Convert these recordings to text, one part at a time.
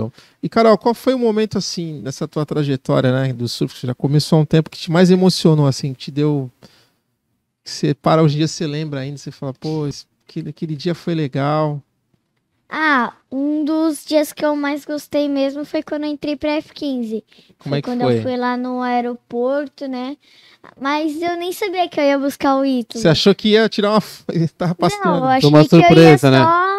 Então, e Carol, qual foi o momento assim nessa tua trajetória, né, do surf que já começou há um tempo que te mais emocionou assim, que te deu que você para hoje em dia você lembra ainda, você fala, pô, esse, aquele, aquele dia foi legal. Ah, um dos dias que eu mais gostei mesmo foi quando eu entrei pra F15. Como foi é que quando foi? eu fui lá no aeroporto, né? Mas eu nem sabia que eu ia buscar o Ítalo. Você achou que ia tirar uma. Tava passando. Não, eu achei uma surpresa, que eu ia né? só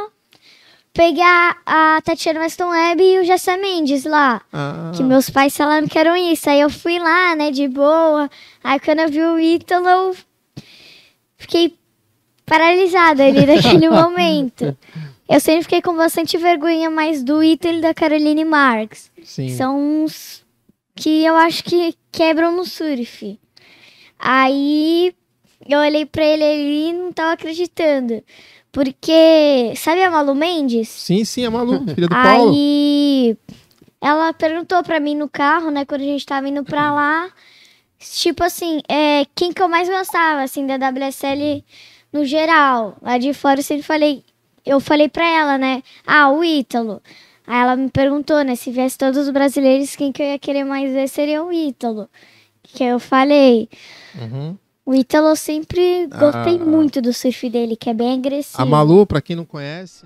pegar a Tatiana Weston Webb e o Jessé Mendes lá. Ah. Que meus pais falaram que eram isso. Aí eu fui lá, né, de boa. Aí quando eu vi o Ítalo, eu fiquei paralisada ali naquele momento. Eu sempre fiquei com bastante vergonha mais do Ítalo e da Caroline Marx. Sim. São uns que eu acho que quebram no surf. Aí eu olhei pra ele ali e não tava acreditando. Porque. Sabe a Malu Mendes? Sim, sim, a Malu, filha do Paulo. Aí. Ela perguntou pra mim no carro, né, quando a gente tava indo pra lá. Tipo assim, é, quem que eu mais gostava, assim, da WSL no geral. Lá de fora eu sempre falei. Eu falei pra ela, né? Ah, o Ítalo. Aí ela me perguntou, né? Se viesse todos os brasileiros, quem que eu ia querer mais ver seria o Ítalo. Que eu falei. Uhum. O Ítalo eu sempre gostei ah. muito do surf dele, que é bem agressivo. A Malu, pra quem não conhece.